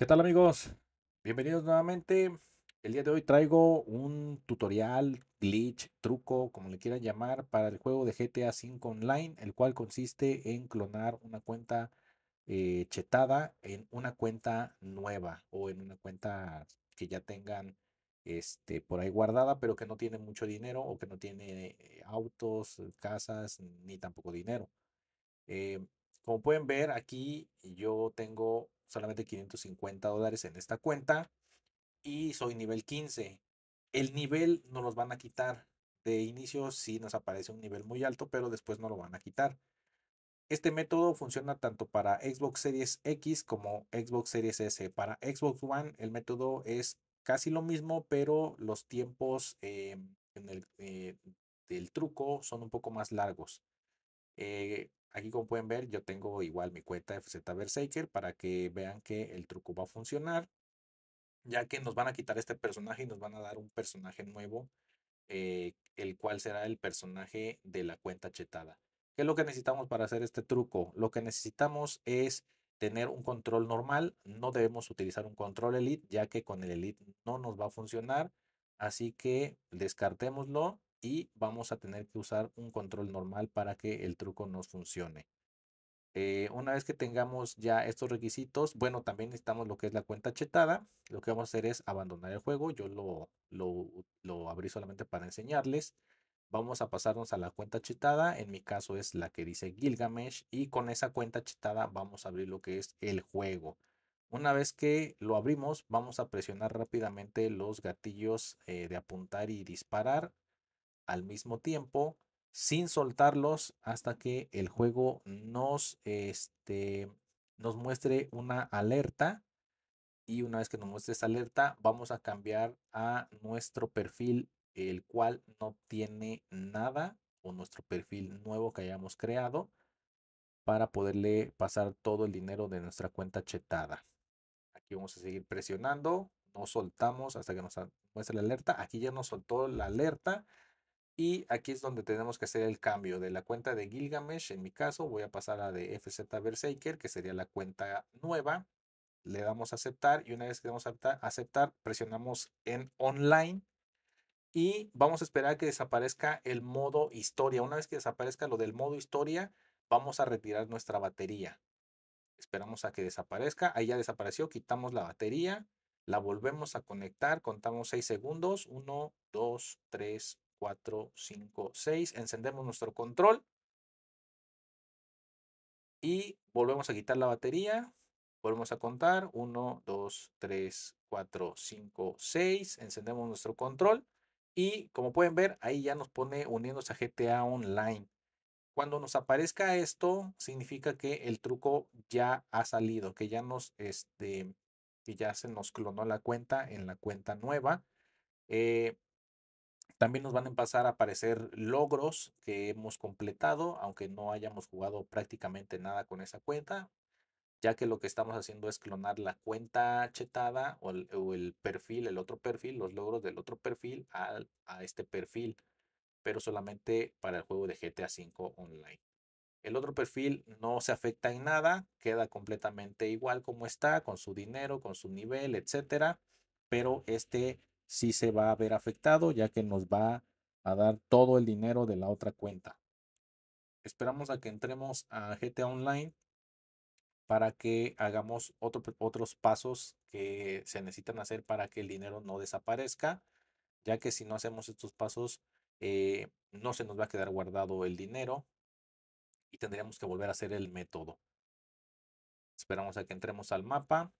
¿Qué tal amigos? Bienvenidos nuevamente. El día de hoy traigo un tutorial, glitch, truco, como le quieran llamar, para el juego de GTA V Online, el cual consiste en clonar una cuenta eh, chetada en una cuenta nueva o en una cuenta que ya tengan este, por ahí guardada, pero que no tiene mucho dinero o que no tiene eh, autos, casas, ni tampoco dinero. Eh, como pueden ver aquí, yo tengo solamente 550 dólares en esta cuenta y soy nivel 15. El nivel no los van a quitar. De inicio sí nos aparece un nivel muy alto, pero después no lo van a quitar. Este método funciona tanto para Xbox Series X como Xbox Series S. Para Xbox One el método es casi lo mismo, pero los tiempos eh, en el, eh, del truco son un poco más largos. Eh, Aquí como pueden ver, yo tengo igual mi cuenta FZ Berserker para que vean que el truco va a funcionar. Ya que nos van a quitar este personaje y nos van a dar un personaje nuevo, eh, el cual será el personaje de la cuenta chetada. ¿Qué es lo que necesitamos para hacer este truco? Lo que necesitamos es tener un control normal. No debemos utilizar un control elite, ya que con el elite no nos va a funcionar. Así que descartémoslo y vamos a tener que usar un control normal para que el truco nos funcione. Eh, una vez que tengamos ya estos requisitos, bueno, también necesitamos lo que es la cuenta chetada. Lo que vamos a hacer es abandonar el juego. Yo lo, lo, abrí solamente para enseñarles. Vamos a pasarnos a la cuenta chetada. En mi caso es la que dice Gilgamesh. Y con esa cuenta chetada vamos a abrir lo que es el juego. Una vez que lo abrimos, vamos a presionar rápidamente los gatillos eh, de apuntar y disparar al mismo tiempo sin soltarlos hasta que el juego nos, este, nos muestre una alerta. Y una vez que nos muestre esa alerta, vamos a cambiar a nuestro perfil, el cual no tiene nada, o nuestro perfil nuevo que hayamos creado, para poderle pasar todo el dinero de nuestra cuenta chetada. Aquí vamos a seguir presionando, no soltamos hasta que nos muestre la alerta. Aquí ya nos soltó la alerta y aquí es donde tenemos que hacer el cambio de la cuenta de Gilgamesh. En mi caso voy a pasar a de FZ Berserker, que sería la cuenta nueva. Le damos a aceptar y una vez que damos a aceptar, presionamos en online. Y vamos a esperar que desaparezca el modo historia. Una vez que desaparezca lo del modo historia, vamos a retirar nuestra batería. Esperamos a que desaparezca. Ahí ya desapareció. Quitamos la batería. La volvemos a conectar. Contamos 6 segundos. 1, 2, 3, 4, 5, 6. Encendemos nuestro control. Y volvemos a quitar la batería. Volvemos a contar. 1, 2, 3, 4, 5, 6. Encendemos nuestro control. Y como pueden ver, ahí ya nos pone uniéndose a GTA Online. Cuando nos aparezca esto, significa que el truco ya ha salido, que ya nos, este, que ya se nos clonó la cuenta en la cuenta nueva. Eh, también nos van a pasar a aparecer logros que hemos completado, aunque no hayamos jugado prácticamente nada con esa cuenta, ya que lo que estamos haciendo es clonar la cuenta chetada o el, perfil, el otro perfil, los logros del otro perfil a, este perfil, pero solamente para el juego de GTA V Online. El otro perfil no se afecta en nada, queda completamente igual como está, con su dinero, con su nivel, etcétera. Pero este sí se va a ver afectado, ya que nos va a dar todo el dinero de la otra cuenta. Esperamos a que entremos a GTA Online para que hagamos otros pasos que se necesitan hacer para que el dinero no desaparezca, ya que si no hacemos estos pasos, eh, no se nos va a quedar guardado el dinero y tendríamos que volver a hacer el método. Esperamos a que entremos al mapa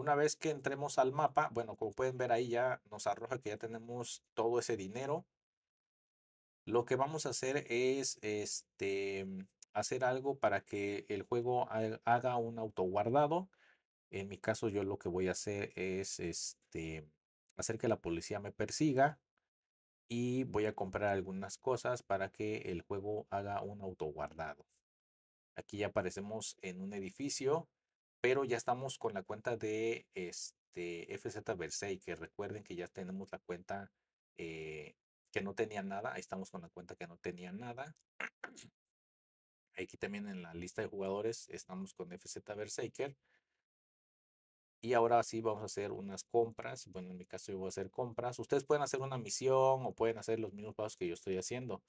Una vez que entremos al mapa, bueno, como pueden ver ahí ya nos arroja que ya tenemos todo ese dinero. Lo que vamos a hacer es este, mm, hacer algo para que el juego haga un autoguardado. En mi caso yo lo que voy a hacer es este, hacer que la policía me persiga y voy a comprar algunas cosas para que el juego haga un autoguardado. Aquí ya aparecemos en un edificio pero ya estamos con la cuenta de este FZ Berserker. que recuerden que ya tenemos la cuenta eh, que no tenía nada, ahí estamos con la cuenta que no tenía nada. Aquí también en la lista de jugadores estamos con FZ Berserker. Y ahora sí vamos a hacer unas compras. Bueno, en mi caso yo voy a hacer compras. Ustedes pueden hacer una misión o pueden hacer los mismos pasos que yo estoy haciendo.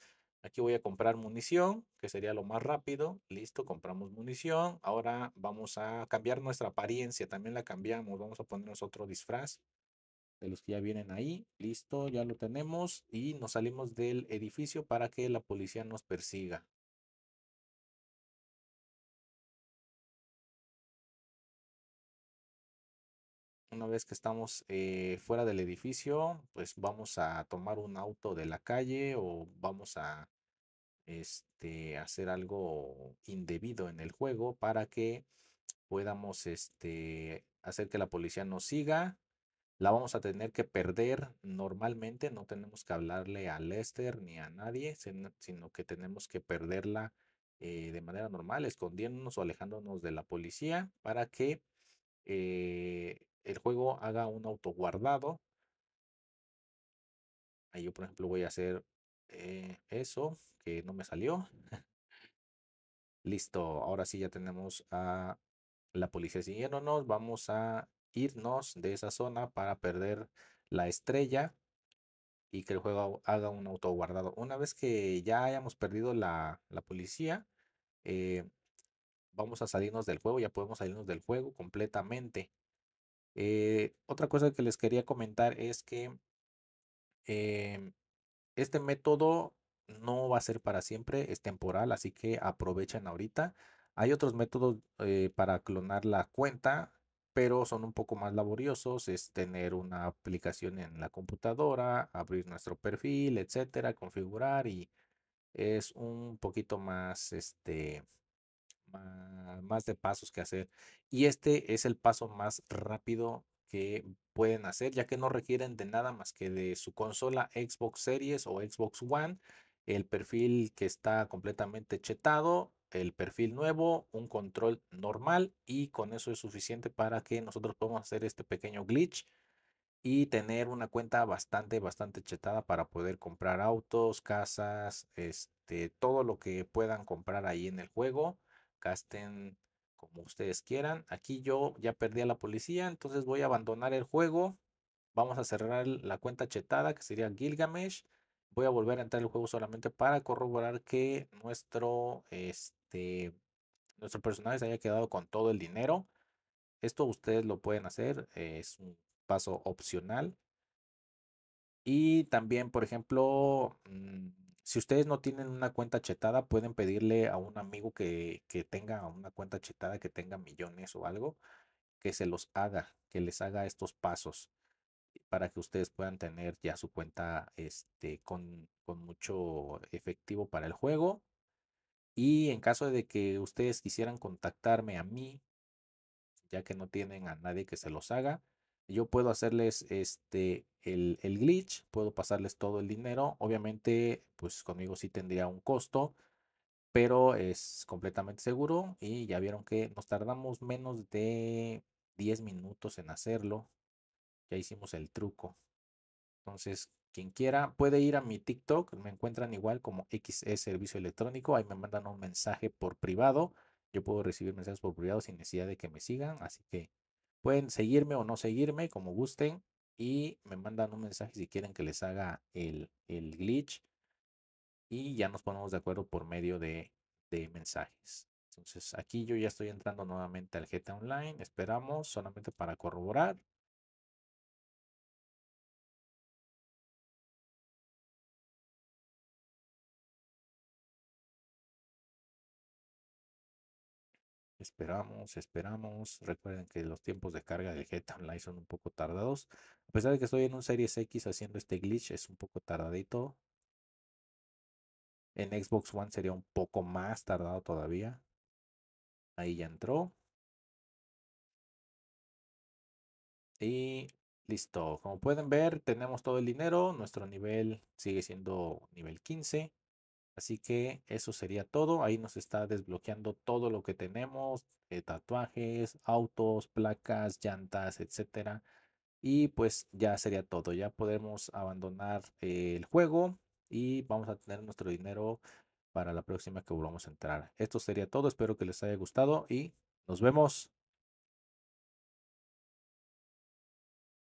Aquí voy a comprar munición, que sería lo más rápido. Listo, compramos munición. Ahora vamos a cambiar nuestra apariencia. También la cambiamos. Vamos a ponernos otro disfraz de los que ya vienen ahí. Listo, ya lo tenemos. Y nos salimos del edificio para que la policía nos persiga. Una vez que estamos eh, fuera del edificio, pues vamos a tomar un auto de la calle o vamos a este, hacer algo indebido en el juego para que podamos este, hacer que la policía nos siga. La vamos a tener que perder normalmente, no tenemos que hablarle a Lester ni a nadie, sino que tenemos que perderla eh, de manera normal, escondiéndonos o alejándonos de la policía para que eh, el juego haga un autoguardado. Ahí yo, por ejemplo, voy a hacer eh, eso, que no me salió. Listo, ahora sí ya tenemos a la policía siguiéndonos. Vamos a irnos de esa zona para perder la estrella y que el juego haga un autoguardado. Una vez que ya hayamos perdido la, la policía, eh, vamos a salirnos del juego, ya podemos salirnos del juego completamente. Eh, otra cosa que les quería comentar es que em, este método no va a ser para siempre, es temporal, así que aprovechen ahorita. Hay otros métodos eh, para clonar la cuenta, pero son un poco más laboriosos. Es tener una aplicación en la computadora, abrir nuestro perfil, etcétera, configurar y es un poquito más este, más de pasos que hacer. Y este es el paso más rápido que pueden hacer, ya que no requieren de nada más que de su consola Xbox Series o Xbox One, el perfil que está completamente chetado, el perfil nuevo, un control normal y con eso es suficiente para que nosotros podamos hacer este pequeño glitch y tener una cuenta bastante, bastante chetada para poder comprar autos, casas, este, todo lo que puedan comprar ahí en el juego casten como ustedes quieran. Aquí yo ya perdí a la policía, entonces voy a abandonar el juego. Vamos a cerrar la cuenta chetada, que sería Gilgamesh. Voy a volver a entrar al juego solamente para corroborar que nuestro, este, nuestro personaje se haya quedado con todo el dinero. Esto ustedes lo pueden hacer, es un paso opcional. Y también, por ejemplo, mm, si ustedes no tienen una cuenta chetada, pueden pedirle a un amigo que, tenga una cuenta chetada, que tenga millones o algo, que se los haga, que les haga estos pasos eh, para que ustedes puedan tener ya su cuenta este, con mucho efectivo para el juego. Y en caso de que ustedes quisieran contactarme a mí, ya que no tienen a nadie que se los haga, yo puedo hacerles este el, glitch, puedo pasarles todo el dinero. Obviamente, pues conmigo sí tendría un costo, pero es completamente seguro. Y ya vieron que nos tardamos menos de 10 minutos en hacerlo. Ya hicimos el truco. Entonces, quien quiera puede ir a mi TikTok. Me encuentran igual como XS e Servicio Electrónico. Ahí me mandan un mensaje por privado. Yo puedo recibir mensajes por privado sin necesidad de que me sigan. Así que Pueden seguirme o no seguirme, como gusten, y me mandan un mensaje si quieren que les haga el, el glitch. Y ya nos ponemos de acuerdo por medio de, de mensajes. Entonces aquí yo ya estoy entrando nuevamente al GTA Online. Esperamos solamente para corroborar. Esperamos, esperamos. Recuerden que los tiempos de carga de Get Online son un poco tardados. A pesar de que estoy en un Series X haciendo este glitch, es un poco tardadito. En Xbox One sería un poco más tardado todavía. Ahí ya entró. Y listo. Como pueden ver, tenemos todo el dinero. Nuestro nivel sigue siendo nivel 15. Así que eso sería todo. Ahí nos está desbloqueando todo lo que tenemos, eh, tatuajes, autos, placas, llantas, etc. Y pues ya sería todo. Ya podemos abandonar el juego y vamos a tener nuestro dinero para la próxima que volvamos a entrar. Esto sería todo. Espero que les haya gustado y nos vemos.